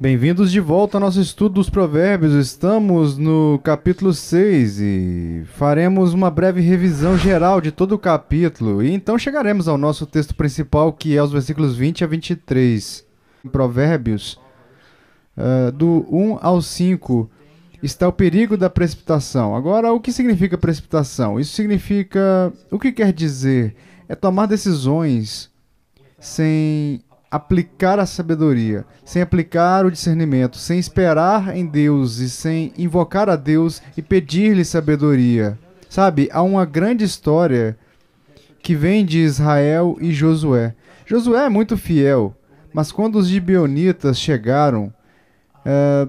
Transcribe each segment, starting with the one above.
Bem-vindos de volta ao nosso estudo dos Provérbios. Estamos no capítulo 6 e faremos uma breve revisão geral de todo o capítulo. E então chegaremos ao nosso texto principal, que é os versículos 20 a 23. Provérbios, uh, do 1 ao 5, está o perigo da precipitação. Agora, o que significa precipitação? Isso significa. O que quer dizer? É tomar decisões sem aplicar a sabedoria, sem aplicar o discernimento, sem esperar em Deus e sem invocar a Deus e pedir-lhe sabedoria. Sabe, há uma grande história que vem de Israel e Josué. Josué é muito fiel, mas quando os gibionitas chegaram, eh,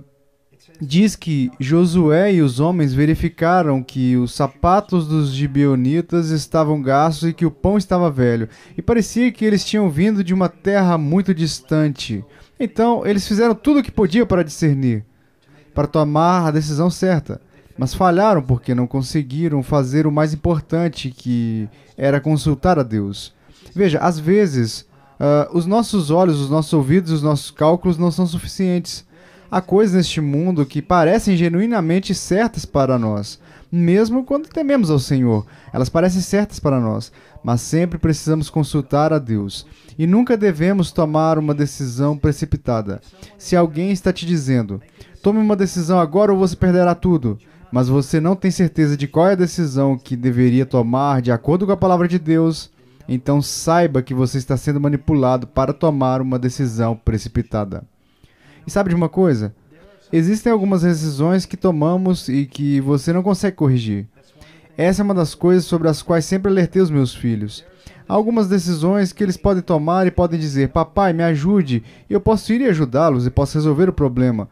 diz que Josué e os homens verificaram que os sapatos dos gibeonitas estavam gastos e que o pão estava velho, e parecia que eles tinham vindo de uma terra muito distante. Então eles fizeram tudo o que podiam para discernir, para tomar a decisão certa, mas falharam porque não conseguiram fazer o mais importante, que era consultar a Deus. Veja, às vezes Uh, os nossos olhos, os nossos ouvidos, os nossos cálculos não são suficientes. Há coisas neste mundo que parecem genuinamente certas para nós, mesmo quando tememos ao Senhor. Elas parecem certas para nós, mas sempre precisamos consultar a Deus e nunca devemos tomar uma decisão precipitada. Se alguém está te dizendo, tome uma decisão agora ou você perderá tudo, mas você não tem certeza de qual é a decisão que deveria tomar de acordo com a palavra de Deus, então saiba que você está sendo manipulado para tomar uma decisão precipitada. E sabe de uma coisa? Existem algumas decisões que tomamos e que você não consegue corrigir. Essa é uma das coisas sobre as quais sempre alertei os meus filhos. Há algumas decisões que eles podem tomar e podem dizer: Papai, me ajude, e eu posso ir e ajudá-los e posso resolver o problema.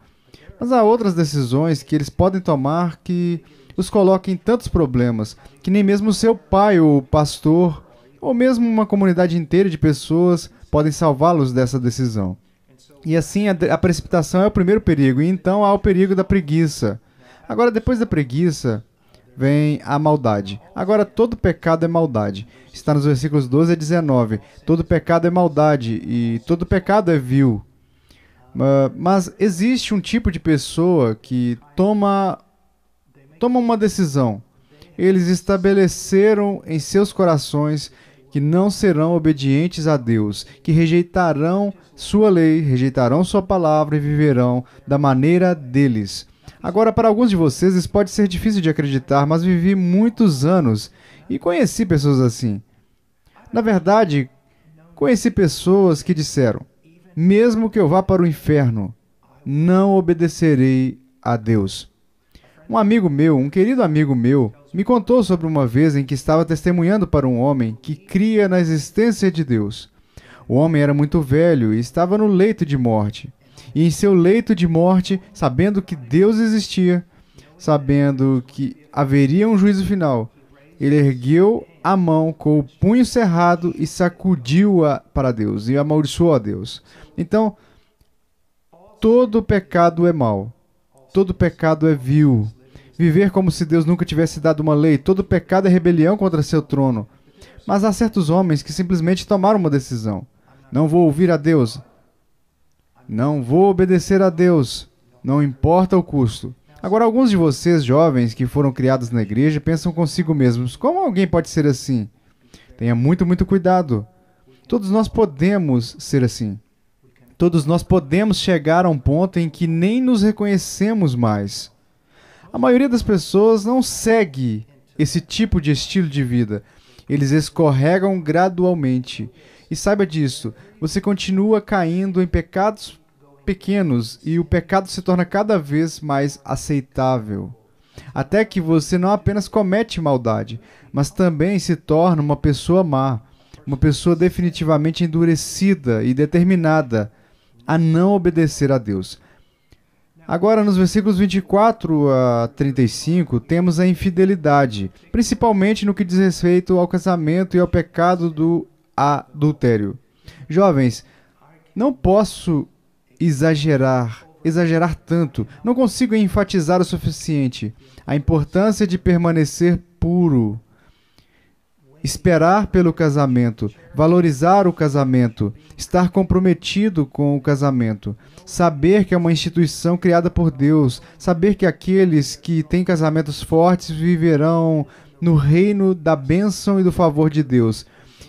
Mas há outras decisões que eles podem tomar que os coloquem em tantos problemas que nem mesmo seu pai ou pastor, ou mesmo uma comunidade inteira de pessoas, podem salvá-los dessa decisão. E assim, a, a precipitação é o primeiro perigo. E então há o perigo da preguiça. Agora, depois da preguiça, vem a maldade. Agora, todo pecado é maldade. Está nos versículos 12 a 19. Todo pecado é maldade e todo pecado é vil. Mas existe um tipo de pessoa que toma, toma uma decisão. Eles estabeleceram em seus corações que não serão obedientes a Deus, que rejeitarão sua lei, rejeitarão sua palavra e viverão da maneira deles. Agora, para alguns de vocês, isso pode ser difícil de acreditar, mas vivi muitos anos e conheci pessoas assim. Na verdade, conheci pessoas que disseram: mesmo que eu vá para o inferno, não obedecerei a Deus. Um amigo meu, um querido amigo meu, me contou sobre uma vez em que estava testemunhando para um homem que cria na existência de Deus. O homem era muito velho e estava no leito de morte. E em seu leito de morte, sabendo que Deus existia, sabendo que haveria um juízo final, ele ergueu a mão com o punho cerrado e sacudiu-a para Deus e amaldiçoou a Deus. Então, todo pecado é mau, todo pecado é vil, viver como se Deus nunca tivesse dado uma lei, todo pecado é rebelião contra seu trono. Mas há certos homens que simplesmente tomaram uma decisão: não vou ouvir a Deus, não vou obedecer a Deus, não importa o custo. Agora, alguns de vocês, jovens que foram criados na igreja, pensam consigo mesmos: como alguém pode ser assim? Tenha muito, muito cuidado. Todos nós podemos ser assim. Todos nós podemos chegar a um ponto em que nem nos reconhecemos mais. A maioria das pessoas não segue esse tipo de estilo de vida. Eles escorregam gradualmente. E saiba disso, você continua caindo em pecados pequenos e o pecado se torna cada vez mais aceitável. Até que você não apenas comete maldade, mas também se torna uma pessoa má, uma pessoa definitivamente endurecida e determinada a não obedecer a Deus. Agora, nos versículos 24 a 35, temos a infidelidade, principalmente no que diz respeito ao casamento e ao pecado do adultério. Jovens, não posso exagerar, exagerar tanto, não consigo enfatizar o suficiente a importância de permanecer puro esperar pelo casamento, valorizar o casamento, estar comprometido com o casamento, saber que é uma instituição criada por Deus, saber que aqueles que têm casamentos fortes viverão no reino da bênção e do favor de Deus.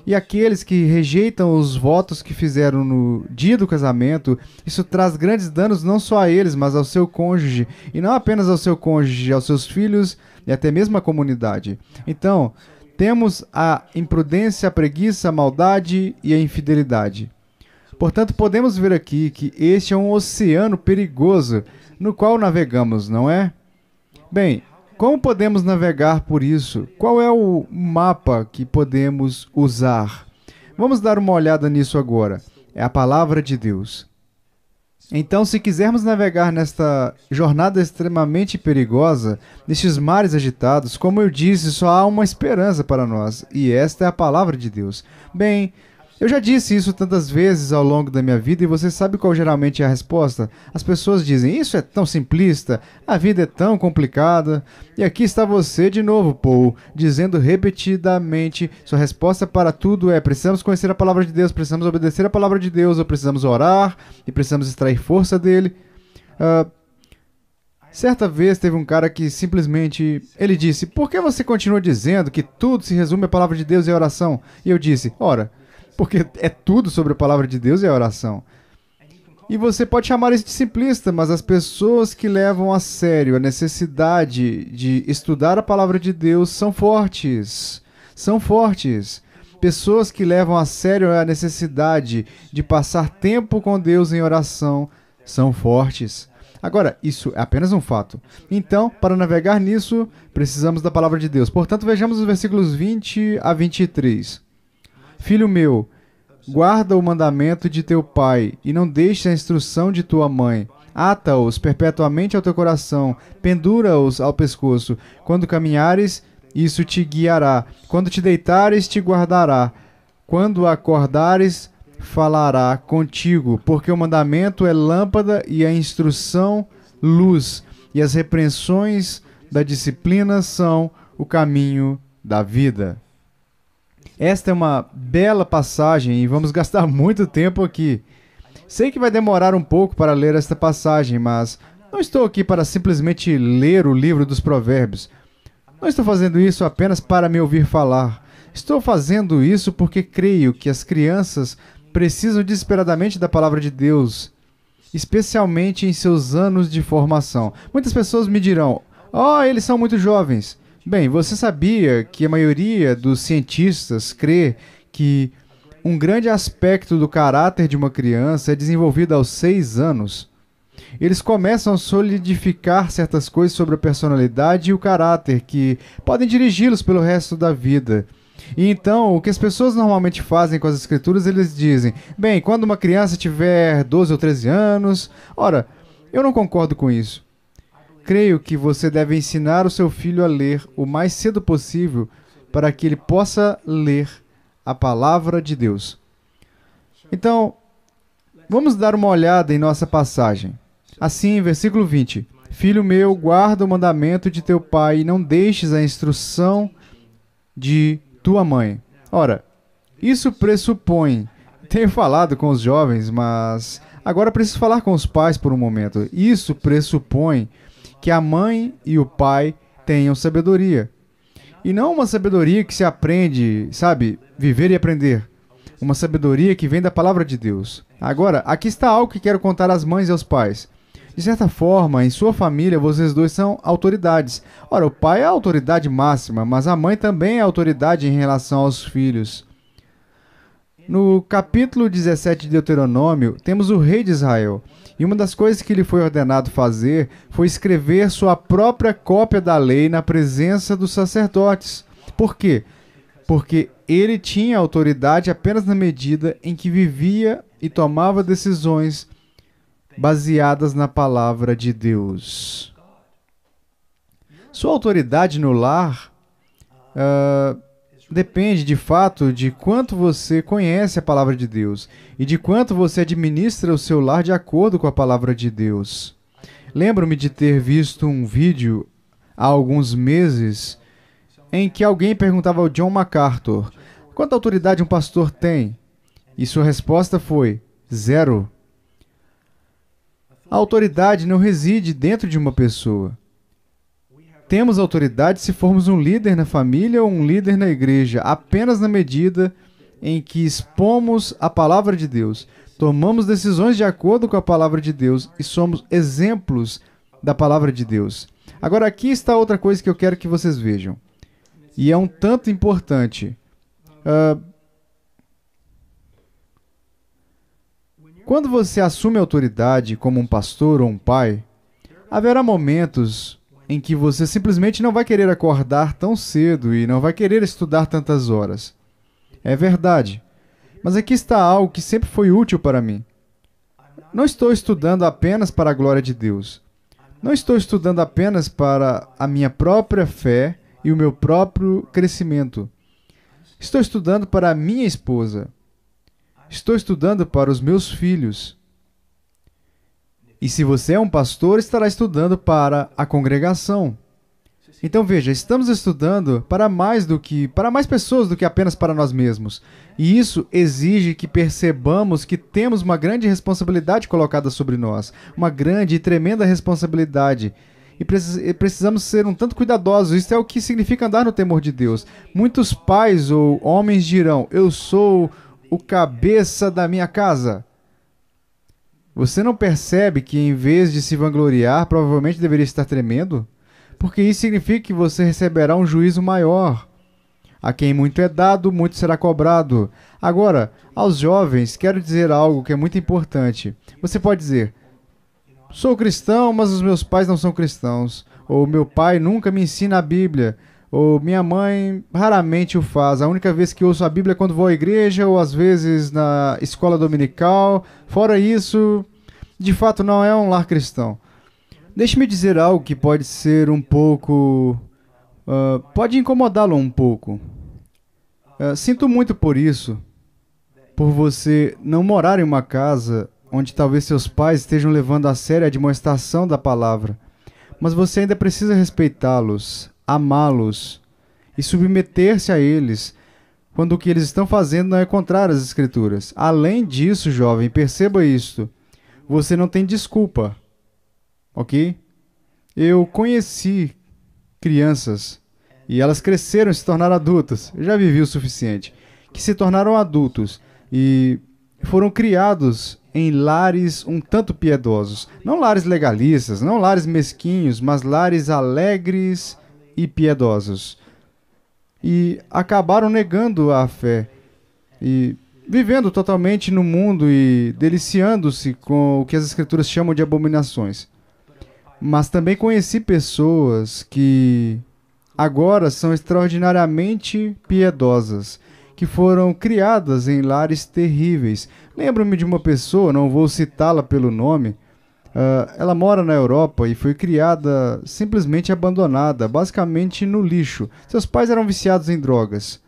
E aqueles que rejeitam os votos que fizeram no dia do casamento, isso traz grandes danos não só a eles, mas ao seu cônjuge, e não apenas ao seu cônjuge, aos seus filhos e até mesmo à comunidade. Então, temos a imprudência, a preguiça, a maldade e a infidelidade. Portanto, podemos ver aqui que este é um oceano perigoso no qual navegamos, não é? Bem, como podemos navegar por isso? Qual é o mapa que podemos usar? Vamos dar uma olhada nisso agora. É a palavra de Deus. Então, se quisermos navegar nesta jornada extremamente perigosa, nestes mares agitados, como eu disse, só há uma esperança para nós, e esta é a palavra de Deus. Bem, eu já disse isso tantas vezes ao longo da minha vida e você sabe qual geralmente é a resposta? As pessoas dizem: Isso é tão simplista, a vida é tão complicada. E aqui está você de novo, Paul, dizendo repetidamente: Sua resposta para tudo é: precisamos conhecer a palavra de Deus, precisamos obedecer a palavra de Deus, ou precisamos orar e precisamos extrair força dele. Uh, Certa vez teve um cara que simplesmente ele disse: "Por que você continua dizendo que tudo se resume à palavra de Deus e à oração?" E eu disse: "Ora, porque é tudo sobre a palavra de Deus e a oração. E você pode chamar isso de simplista, mas as pessoas que levam a sério a necessidade de estudar a palavra de Deus são fortes. São fortes. Pessoas que levam a sério a necessidade de passar tempo com Deus em oração são fortes. Agora, isso é apenas um fato. Então, para navegar nisso, precisamos da palavra de Deus. Portanto, vejamos os versículos 20 a 23. Filho meu, guarda o mandamento de teu pai e não deixe a instrução de tua mãe. Ata-os perpetuamente ao teu coração, pendura-os ao pescoço. Quando caminhares, isso te guiará. Quando te deitares, te guardará. Quando acordares, falará contigo, porque o mandamento é lâmpada e a instrução luz, e as repreensões da disciplina são o caminho da vida. Esta é uma bela passagem e vamos gastar muito tempo aqui. Sei que vai demorar um pouco para ler esta passagem, mas não estou aqui para simplesmente ler o livro dos Provérbios. Não estou fazendo isso apenas para me ouvir falar. Estou fazendo isso porque creio que as crianças precisam desesperadamente da palavra de Deus, especialmente em seus anos de formação. Muitas pessoas me dirão: "Oh, eles são muito jovens". Bem, você sabia que a maioria dos cientistas crê que um grande aspecto do caráter de uma criança é desenvolvido aos seis anos? Eles começam a solidificar certas coisas sobre a personalidade e o caráter que podem dirigi-los pelo resto da vida. E então, o que as pessoas normalmente fazem com as escrituras, eles dizem: bem, quando uma criança tiver 12 ou 13 anos. Ora, eu não concordo com isso. Creio que você deve ensinar o seu filho a ler o mais cedo possível para que ele possa ler a palavra de Deus. Então, vamos dar uma olhada em nossa passagem. Assim, versículo 20: Filho meu, guarda o mandamento de teu pai e não deixes a instrução de tua mãe. Ora, isso pressupõe. Tenho falado com os jovens, mas agora preciso falar com os pais por um momento. Isso pressupõe que a mãe e o pai tenham sabedoria. E não uma sabedoria que se aprende, sabe, viver e aprender. Uma sabedoria que vem da palavra de Deus. Agora, aqui está algo que quero contar às mães e aos pais. De certa forma, em sua família, vocês dois são autoridades. Ora, o pai é a autoridade máxima, mas a mãe também é autoridade em relação aos filhos. No capítulo 17 de Deuteronômio, temos o rei de Israel. E uma das coisas que lhe foi ordenado fazer foi escrever sua própria cópia da lei na presença dos sacerdotes. Por quê? Porque ele tinha autoridade apenas na medida em que vivia e tomava decisões baseadas na palavra de Deus. Sua autoridade no lar uh, depende de fato de quanto você conhece a palavra de Deus e de quanto você administra o seu lar de acordo com a palavra de Deus. Lembro-me de ter visto um vídeo há alguns meses em que alguém perguntava ao John MacArthur: quanta autoridade um pastor tem? E sua resposta foi: zero. A autoridade não reside dentro de uma pessoa. Temos autoridade se formos um líder na família ou um líder na igreja, apenas na medida em que expomos a palavra de Deus, tomamos decisões de acordo com a palavra de Deus e somos exemplos da palavra de Deus. Agora, aqui está outra coisa que eu quero que vocês vejam, e é um tanto importante. Uh, quando você assume autoridade como um pastor ou um pai, haverá momentos em que você simplesmente não vai querer acordar tão cedo e não vai querer estudar tantas horas. É verdade. Mas aqui está algo que sempre foi útil para mim. Não estou estudando apenas para a glória de Deus. Não estou estudando apenas para a minha própria fé e o meu próprio crescimento. Estou estudando para a minha esposa. Estou estudando para os meus filhos. E se você é um pastor, estará estudando para a congregação. Então veja, estamos estudando para mais do que para mais pessoas do que apenas para nós mesmos. E isso exige que percebamos que temos uma grande responsabilidade colocada sobre nós, uma grande e tremenda responsabilidade. E precisamos ser um tanto cuidadosos. Isso é o que significa andar no temor de Deus. Muitos pais ou homens dirão: "Eu sou o cabeça da minha casa". Você não percebe que, em vez de se vangloriar, provavelmente deveria estar tremendo? Porque isso significa que você receberá um juízo maior. A quem muito é dado, muito será cobrado. Agora, aos jovens, quero dizer algo que é muito importante. Você pode dizer: Sou cristão, mas os meus pais não são cristãos. Ou meu pai nunca me ensina a Bíblia. Ou minha mãe raramente o faz. A única vez que ouço a Bíblia é quando vou à igreja ou às vezes na escola dominical. Fora isso, de fato não é um lar cristão. Deixe-me dizer algo que pode ser um pouco. Uh, pode incomodá-lo um pouco. Uh, sinto muito por isso, por você não morar em uma casa onde talvez seus pais estejam levando a sério a demonstração da palavra, mas você ainda precisa respeitá-los amá-los e submeter-se a eles, quando o que eles estão fazendo não é contrário às Escrituras. Além disso, jovem, perceba isto: você não tem desculpa, ok? Eu conheci crianças e elas cresceram e se tornaram adultas. Eu já vivi o suficiente. Que se tornaram adultos e foram criados em lares um tanto piedosos. Não lares legalistas, não lares mesquinhos, mas lares alegres e piedosos, e acabaram negando a fé e vivendo totalmente no mundo e deliciando-se com o que as Escrituras chamam de abominações. Mas também conheci pessoas que agora são extraordinariamente piedosas, que foram criadas em lares terríveis. Lembro-me de uma pessoa, não vou citá-la pelo nome, Uh, ela mora na Europa e foi criada simplesmente abandonada, basicamente no lixo. Seus pais eram viciados em drogas.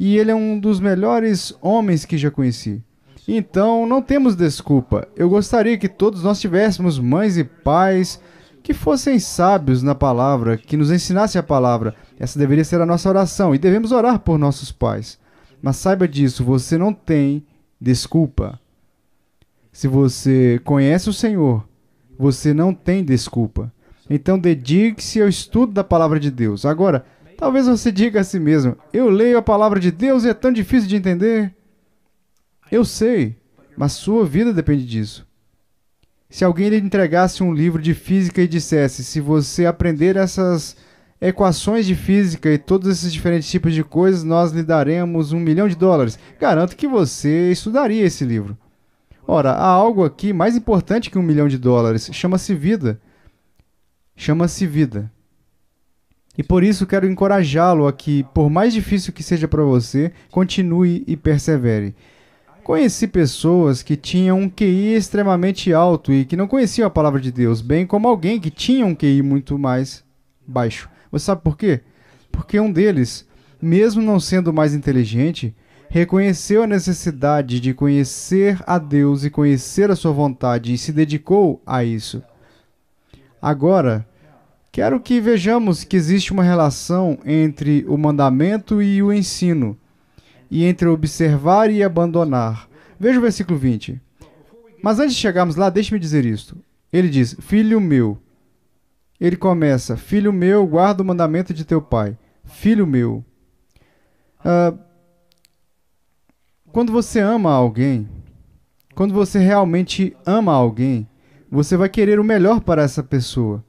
E ele é um dos melhores homens que já conheci. Então não temos desculpa. Eu gostaria que todos nós tivéssemos mães e pais que fossem sábios na palavra, que nos ensinassem a palavra. Essa deveria ser a nossa oração e devemos orar por nossos pais. Mas saiba disso, você não tem desculpa. Se você conhece o Senhor, você não tem desculpa. Então dedique-se ao estudo da palavra de Deus. Agora, talvez você diga a si mesmo: eu leio a palavra de Deus e é tão difícil de entender. Eu sei, mas sua vida depende disso. Se alguém lhe entregasse um livro de física e dissesse: se você aprender essas equações de física e todos esses diferentes tipos de coisas, nós lhe daremos um milhão de dólares, garanto que você estudaria esse livro. Ora, há algo aqui mais importante que um milhão de dólares. Chama-se vida. Chama-se vida. E por isso quero encorajá-lo a que, por mais difícil que seja para você, continue e persevere. Conheci pessoas que tinham um QI extremamente alto e que não conheciam a palavra de Deus, bem como alguém que tinha um QI muito mais baixo. Você sabe por quê? Porque um deles, mesmo não sendo mais inteligente, reconheceu a necessidade de conhecer a Deus e conhecer a sua vontade e se dedicou a isso. Agora, quero que vejamos que existe uma relação entre o mandamento e o ensino, e entre observar e abandonar. Veja o versículo 20. Mas antes de chegarmos lá, deixe-me dizer isto. Ele diz: Filho meu. Ele começa: Filho meu, guarda o mandamento de teu pai. Filho meu. Uh, quando você ama alguém, quando você realmente ama alguém, você vai querer o melhor para essa pessoa.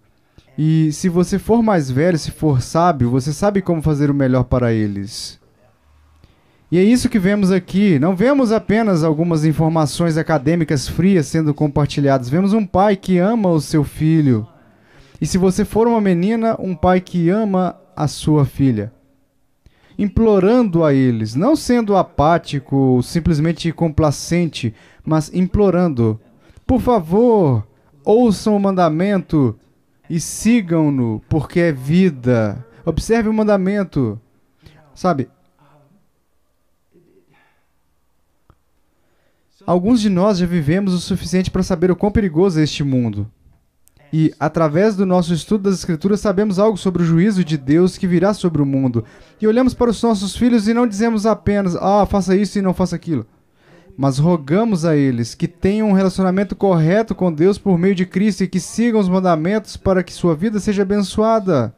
E se você for mais velho, se for sábio, você sabe como fazer o melhor para eles. E é isso que vemos aqui. Não vemos apenas algumas informações acadêmicas frias sendo compartilhadas. Vemos um pai que ama o seu filho. E se você for uma menina, um pai que ama a sua filha implorando a eles, não sendo apático, simplesmente complacente, mas implorando: por favor, ouçam o mandamento e sigam-no, porque é vida. Observe o mandamento. Sabe? Alguns de nós já vivemos o suficiente para saber o quão perigoso é este mundo. E, através do nosso estudo das Escrituras, sabemos algo sobre o juízo de Deus que virá sobre o mundo. E olhamos para os nossos filhos e não dizemos apenas, ah, faça isso e não faça aquilo. Mas rogamos a eles que tenham um relacionamento correto com Deus por meio de Cristo e que sigam os mandamentos para que sua vida seja abençoada.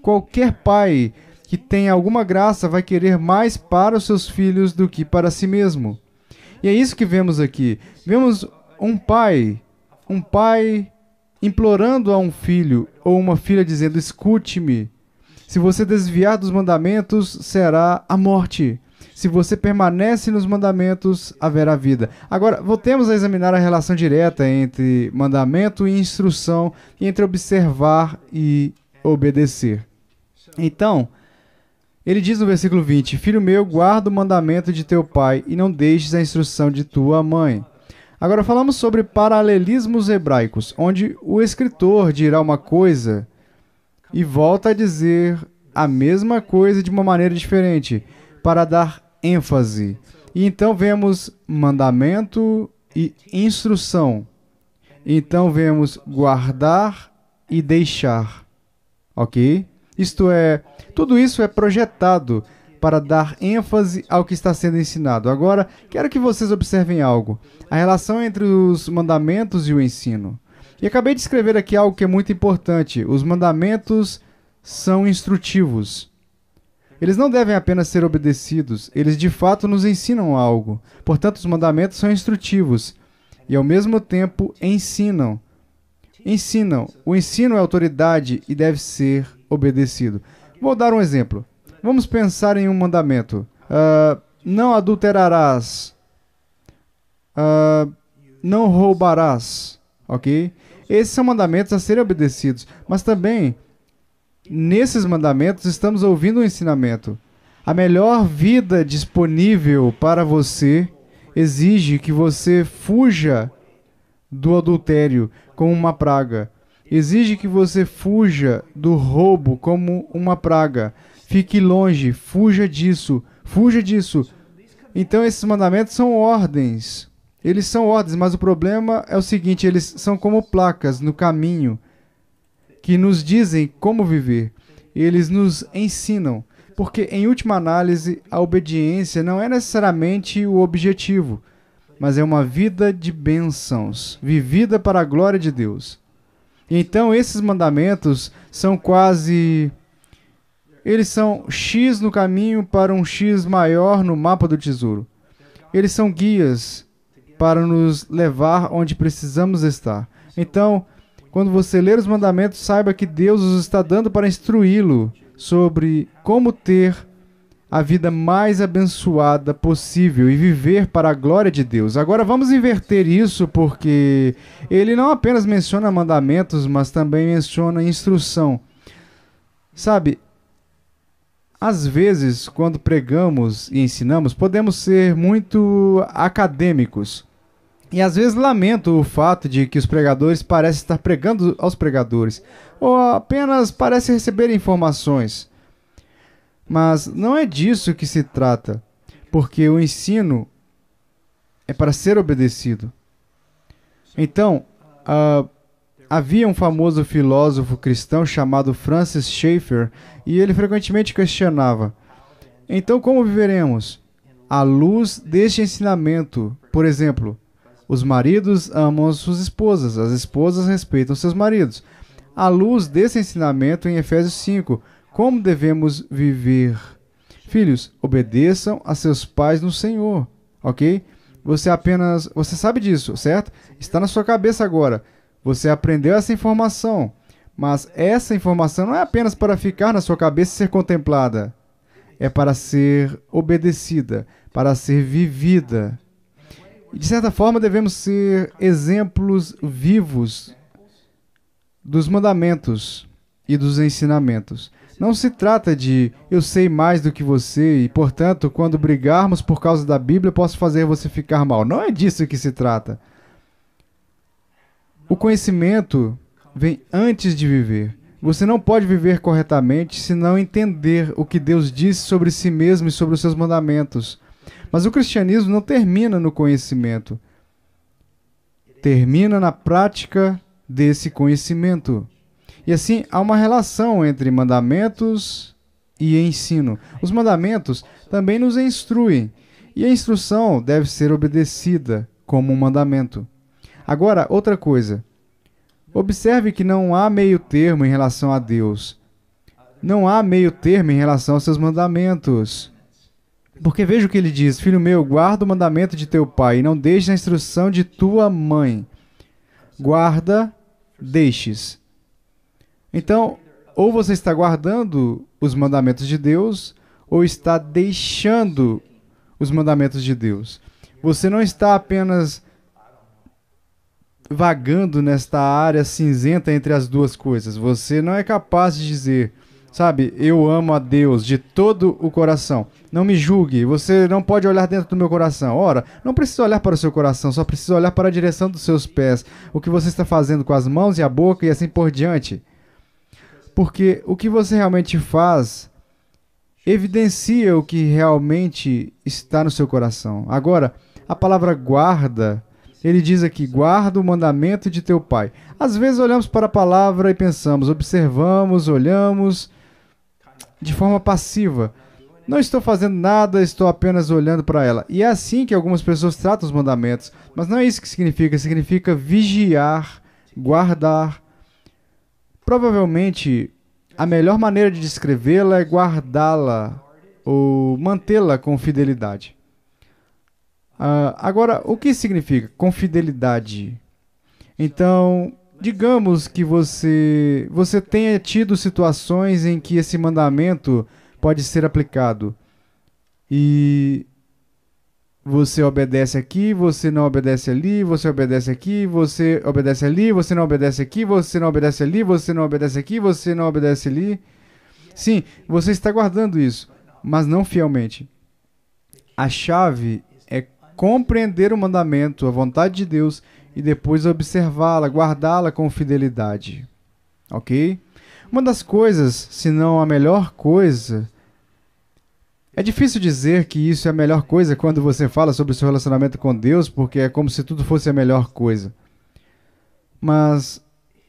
Qualquer pai que tenha alguma graça vai querer mais para os seus filhos do que para si mesmo. E é isso que vemos aqui. Vemos um pai, um pai implorando a um filho ou uma filha, dizendo: Escute-me. Se você desviar dos mandamentos, será a morte. Se você permanece nos mandamentos, haverá vida. Agora, voltemos a examinar a relação direta entre mandamento e instrução, e entre observar e obedecer. Então, ele diz no versículo 20: Filho meu, guarda o mandamento de teu pai e não deixes a instrução de tua mãe Agora falamos sobre paralelismos hebraicos, onde o escritor dirá uma coisa e volta a dizer a mesma coisa de uma maneira diferente, para dar ênfase. E então vemos mandamento e instrução. Então vemos guardar e deixar. Ok? Isto é, tudo isso é projetado para dar ênfase ao que está sendo ensinado. Agora, quero que vocês observem algo: a relação entre os mandamentos e o ensino. E acabei de escrever aqui algo que é muito importante: os mandamentos são instrutivos. Eles não devem apenas ser obedecidos, eles de fato nos ensinam algo. Portanto, os mandamentos são instrutivos e, ao mesmo tempo, ensinam. Ensinam. O ensino é autoridade e deve ser obedecido. Vou dar um exemplo. Vamos pensar em um mandamento. Uh, não adulterarás. Uh, não roubarás. Ok? Esses são mandamentos a serem obedecidos. Mas também, nesses mandamentos, estamos ouvindo um ensinamento. A melhor vida disponível para você exige que você fuja do adultério como uma praga. Exige que você fuja do roubo como uma praga. Fique longe, fuja disso, fuja disso. Então esses mandamentos são ordens. Eles são ordens, mas o problema é o seguinte: eles são como placas no caminho que nos dizem como viver. Eles nos ensinam. Porque, em última análise, a obediência não é necessariamente o objetivo, mas é uma vida de bênçãos, vivida para a glória de Deus. Então, esses mandamentos são quase eles são X no caminho para um X maior no mapa do tesouro. Eles são guias para nos levar onde precisamos estar. Então, quando você ler os mandamentos, saiba que Deus os está dando para instruí-lo sobre como ter a vida mais abençoada possível e viver para a glória de Deus. Agora vamos inverter isso porque ele não apenas menciona mandamentos, mas também menciona instrução. Sabe, às vezes, quando pregamos e ensinamos, podemos ser muito acadêmicos. E às vezes lamento o fato de que os pregadores parecem estar pregando aos pregadores, ou apenas parecem receber informações. Mas não é disso que se trata, porque o ensino é para ser obedecido. Então, uh, Havia um famoso filósofo cristão chamado Francis Schaeffer e ele frequentemente questionava: Então, como viveremos? À luz deste ensinamento, por exemplo, os maridos amam suas esposas, as esposas respeitam seus maridos. À luz desse ensinamento, em Efésios 5, como devemos viver? Filhos, obedeçam a seus pais no Senhor, ok? Você apenas. Você sabe disso, certo? Está na sua cabeça agora. Você aprendeu essa informação, mas essa informação não é apenas para ficar na sua cabeça e ser contemplada. É para ser obedecida, para ser vivida. E, de certa forma, devemos ser exemplos vivos dos mandamentos e dos ensinamentos. Não se trata de eu sei mais do que você e, portanto, quando brigarmos por causa da Bíblia, posso fazer você ficar mal. Não é disso que se trata. O conhecimento vem antes de viver. Você não pode viver corretamente se não entender o que Deus disse sobre si mesmo e sobre os seus mandamentos. Mas o cristianismo não termina no conhecimento, termina na prática desse conhecimento. E assim há uma relação entre mandamentos e ensino. Os mandamentos também nos instruem, e a instrução deve ser obedecida como um mandamento. Agora, outra coisa. Observe que não há meio termo em relação a Deus. Não há meio termo em relação aos seus mandamentos. Porque veja o que ele diz: Filho meu, guarda o mandamento de teu pai, e não deixes a instrução de tua mãe. Guarda, deixes. Então, ou você está guardando os mandamentos de Deus, ou está deixando os mandamentos de Deus. Você não está apenas vagando nesta área cinzenta entre as duas coisas. Você não é capaz de dizer, sabe, eu amo a Deus de todo o coração. Não me julgue, você não pode olhar dentro do meu coração. Ora, não precisa olhar para o seu coração, só precisa olhar para a direção dos seus pés, o que você está fazendo com as mãos e a boca e assim por diante. Porque o que você realmente faz evidencia o que realmente está no seu coração. Agora, a palavra guarda ele diz aqui: guarda o mandamento de teu pai. Às vezes olhamos para a palavra e pensamos, observamos, olhamos de forma passiva. Não estou fazendo nada, estou apenas olhando para ela. E é assim que algumas pessoas tratam os mandamentos. Mas não é isso que significa. Significa vigiar, guardar. Provavelmente a melhor maneira de descrevê-la é guardá-la ou mantê-la com fidelidade. Uh, agora, o que significa confidelidade? Então, digamos que você você tenha tido situações em que esse mandamento pode ser aplicado e você obedece aqui, você não obedece ali, você obedece aqui, você obedece ali, você não obedece aqui, você não obedece ali, você não obedece aqui, você não obedece ali. Sim, você está guardando isso, mas não fielmente. A chave compreender o mandamento, a vontade de Deus, e depois observá-la, guardá-la com fidelidade. Ok? Uma das coisas, se não a melhor coisa, é difícil dizer que isso é a melhor coisa quando você fala sobre o seu relacionamento com Deus, porque é como se tudo fosse a melhor coisa. Mas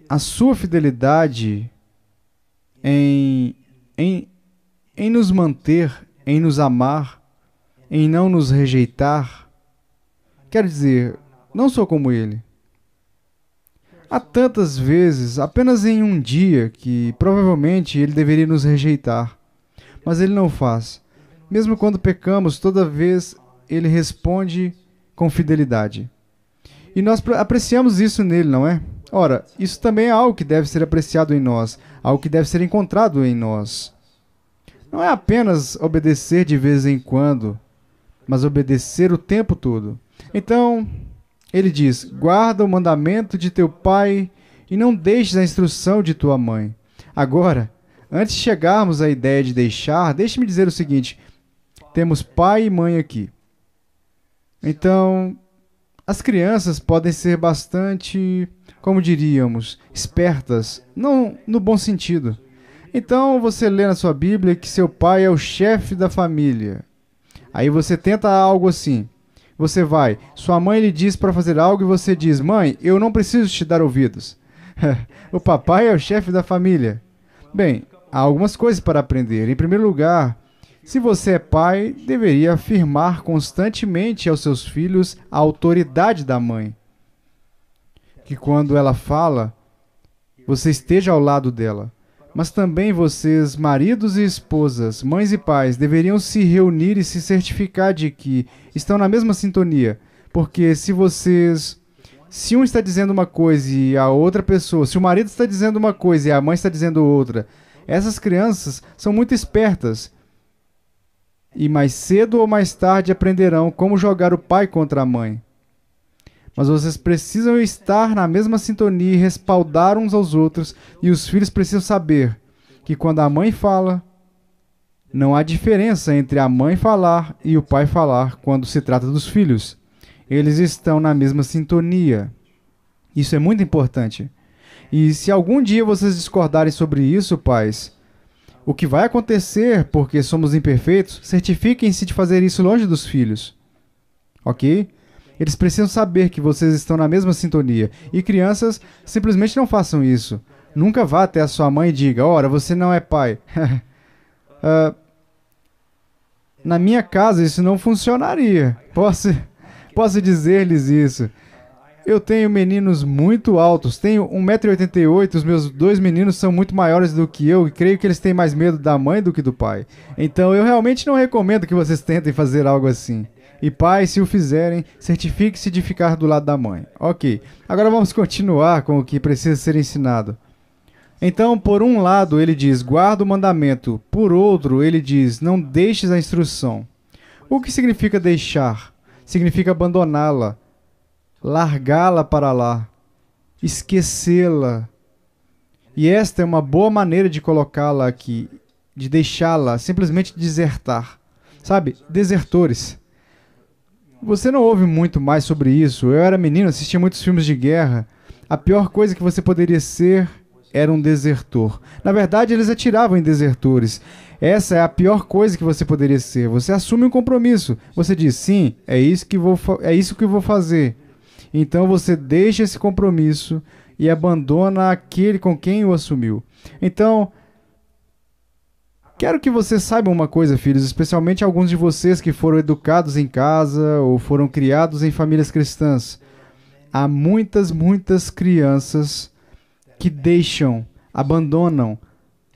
a sua fidelidade em, em, em nos manter, em nos amar, em não nos rejeitar, Quero dizer, não sou como ele. Há tantas vezes, apenas em um dia, que provavelmente ele deveria nos rejeitar. Mas ele não faz. Mesmo quando pecamos, toda vez ele responde com fidelidade. E nós apreciamos isso nele, não é? Ora, isso também é algo que deve ser apreciado em nós, algo que deve ser encontrado em nós. Não é apenas obedecer de vez em quando, mas obedecer o tempo todo. Então ele diz: Guarda o mandamento de teu pai e não deixes a instrução de tua mãe. Agora, antes de chegarmos à ideia de deixar, deixe-me dizer o seguinte: temos pai e mãe aqui. Então, as crianças podem ser bastante, como diríamos, espertas, não no bom sentido. Então, você lê na sua Bíblia que seu pai é o chefe da família. Aí você tenta algo assim: você vai, sua mãe lhe diz para fazer algo e você diz: Mãe, eu não preciso te dar ouvidos. o papai é o chefe da família. Bem, há algumas coisas para aprender. Em primeiro lugar, se você é pai, deveria afirmar constantemente aos seus filhos a autoridade da mãe. Que quando ela fala, você esteja ao lado dela mas também vocês, maridos e esposas, mães e pais, deveriam se reunir e se certificar de que estão na mesma sintonia. Porque se vocês. Se um está dizendo uma coisa e a outra pessoa. Se o marido está dizendo uma coisa e a mãe está dizendo outra. Essas crianças são muito espertas. E mais cedo ou mais tarde aprenderão como jogar o pai contra a mãe. Mas vocês precisam estar na mesma sintonia e respaldar uns aos outros, e os filhos precisam saber que quando a mãe fala, não há diferença entre a mãe falar e o pai falar quando se trata dos filhos. Eles estão na mesma sintonia. Isso é muito importante. E se algum dia vocês discordarem sobre isso, pais, o que vai acontecer, porque somos imperfeitos, certifiquem-se de fazer isso longe dos filhos. Ok? Eles precisam saber que vocês estão na mesma sintonia. E crianças, simplesmente não façam isso. Nunca vá até a sua mãe e diga: Ora, você não é pai. uh, na minha casa isso não funcionaria. Posso, posso dizer-lhes isso. Eu tenho meninos muito altos, tenho 1,88m, os meus dois meninos são muito maiores do que eu e creio que eles têm mais medo da mãe do que do pai. Então eu realmente não recomendo que vocês tentem fazer algo assim. E pai, se o fizerem, certifique-se de ficar do lado da mãe. Ok, agora vamos continuar com o que precisa ser ensinado. Então, por um lado, ele diz guarda o mandamento, por outro, ele diz não deixes a instrução. O que significa deixar? Significa abandoná-la, largá-la para lá, esquecê-la. E esta é uma boa maneira de colocá-la aqui, de deixá-la, simplesmente desertar. Sabe, desertores. Você não ouve muito mais sobre isso. Eu era menino, assistia muitos filmes de guerra. A pior coisa que você poderia ser era um desertor. Na verdade, eles atiravam em desertores. Essa é a pior coisa que você poderia ser. Você assume um compromisso. Você diz: "Sim, é isso que vou é isso que vou fazer". Então você deixa esse compromisso e abandona aquele com quem o assumiu. Então, Quero que vocês saibam uma coisa, filhos, especialmente alguns de vocês que foram educados em casa ou foram criados em famílias cristãs. Há muitas, muitas crianças que deixam, abandonam,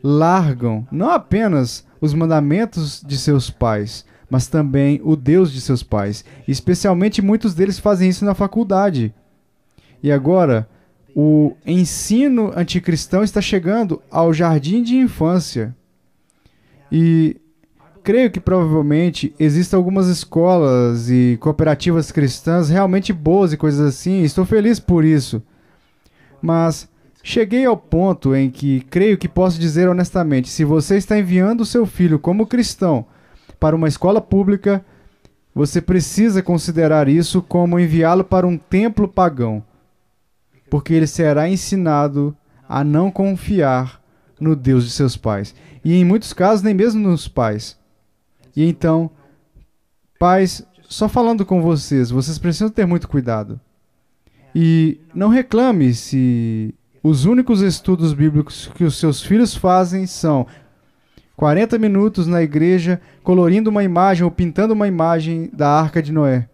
largam não apenas os mandamentos de seus pais, mas também o Deus de seus pais. Especialmente muitos deles fazem isso na faculdade. E agora, o ensino anticristão está chegando ao jardim de infância. E creio que provavelmente existam algumas escolas e cooperativas cristãs realmente boas e coisas assim, estou feliz por isso. Mas cheguei ao ponto em que creio que posso dizer honestamente: se você está enviando seu filho como cristão para uma escola pública, você precisa considerar isso como enviá-lo para um templo pagão, porque ele será ensinado a não confiar no Deus de seus pais. E em muitos casos, nem mesmo nos pais. E então, pais, só falando com vocês, vocês precisam ter muito cuidado. E não reclame se os únicos estudos bíblicos que os seus filhos fazem são 40 minutos na igreja colorindo uma imagem ou pintando uma imagem da arca de Noé.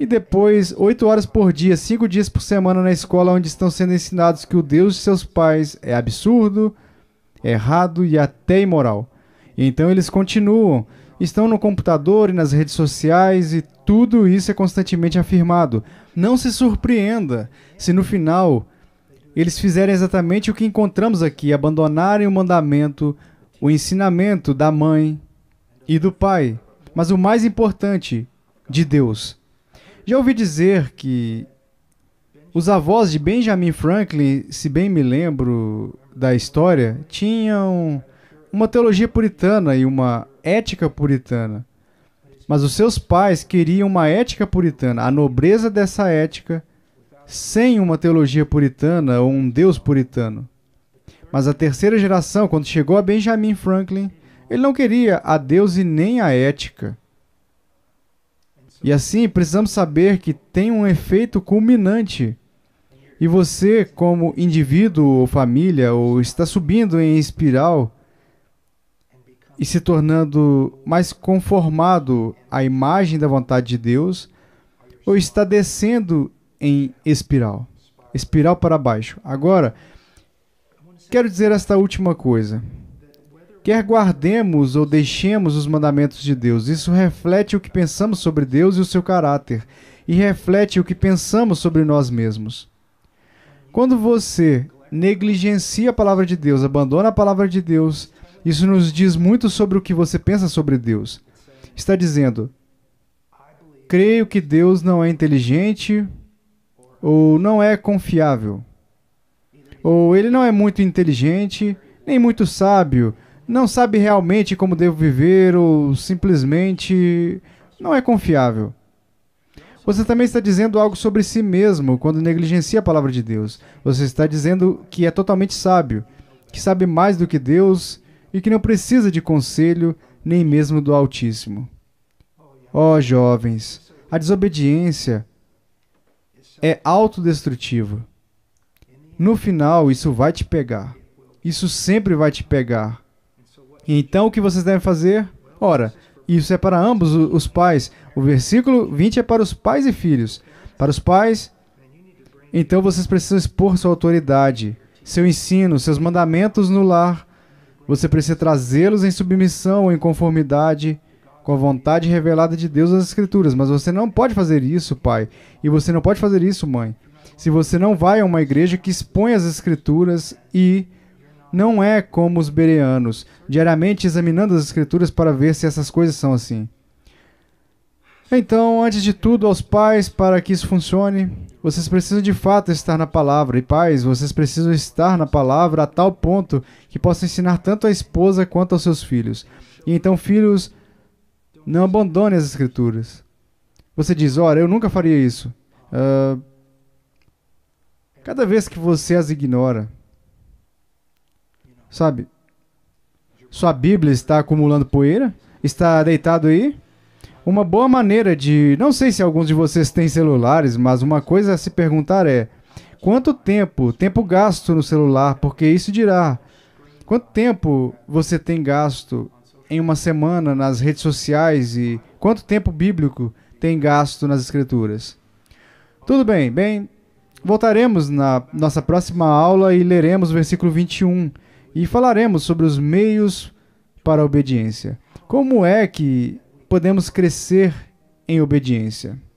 E depois, oito horas por dia, cinco dias por semana na escola, onde estão sendo ensinados que o Deus de seus pais é absurdo, errado e até imoral. Então eles continuam, estão no computador e nas redes sociais e tudo isso é constantemente afirmado. Não se surpreenda se no final eles fizerem exatamente o que encontramos aqui: abandonarem o mandamento, o ensinamento da mãe e do pai, mas o mais importante, de Deus. Já ouvi dizer que os avós de Benjamin Franklin, se bem me lembro da história, tinham uma teologia puritana e uma ética puritana. Mas os seus pais queriam uma ética puritana, a nobreza dessa ética, sem uma teologia puritana ou um Deus puritano. Mas a terceira geração, quando chegou a Benjamin Franklin, ele não queria a Deus e nem a ética. E assim precisamos saber que tem um efeito culminante e você, como indivíduo ou família, ou está subindo em espiral e se tornando mais conformado à imagem da vontade de Deus, ou está descendo em espiral, espiral para baixo. Agora, quero dizer esta última coisa. Quer guardemos ou deixemos os mandamentos de Deus, isso reflete o que pensamos sobre Deus e o seu caráter, e reflete o que pensamos sobre nós mesmos. Quando você negligencia a palavra de Deus, abandona a palavra de Deus, isso nos diz muito sobre o que você pensa sobre Deus. Está dizendo: creio que Deus não é inteligente ou não é confiável. Ou ele não é muito inteligente, nem muito sábio, não sabe realmente como devo viver ou simplesmente não é confiável. Você também está dizendo algo sobre si mesmo quando negligencia a palavra de Deus. Você está dizendo que é totalmente sábio, que sabe mais do que Deus e que não precisa de conselho nem mesmo do Altíssimo. Ó oh, jovens, a desobediência é autodestrutiva. No final, isso vai te pegar. Isso sempre vai te pegar. Então, o que vocês devem fazer? Ora, isso é para ambos os pais. O versículo 20 é para os pais e filhos. Para os pais, então vocês precisam expor sua autoridade, seu ensino, seus mandamentos no lar. Você precisa trazê-los em submissão ou em conformidade com a vontade revelada de Deus nas Escrituras. Mas você não pode fazer isso, pai. E você não pode fazer isso, mãe. Se você não vai a uma igreja que expõe as Escrituras e não é como os bereanos, diariamente examinando as escrituras para ver se essas coisas são assim. Então, antes de tudo, aos pais, para que isso funcione, vocês precisam de fato estar na palavra. E pais, vocês precisam estar na palavra a tal ponto que possam ensinar tanto a esposa quanto aos seus filhos. E então, filhos, não abandone as escrituras. Você diz, ora, eu nunca faria isso. Uh, cada vez que você as ignora, sabe? Sua Bíblia está acumulando poeira, está deitado aí. Uma boa maneira de. Não sei se alguns de vocês têm celulares, mas uma coisa a se perguntar é: quanto tempo, tempo gasto no celular? Porque isso dirá. Quanto tempo você tem gasto em uma semana nas redes sociais e quanto tempo bíblico tem gasto nas escrituras? Tudo bem, bem, voltaremos na nossa próxima aula e leremos o versículo 21 e falaremos sobre os meios para a obediência. Como é que podemos crescer em obediência?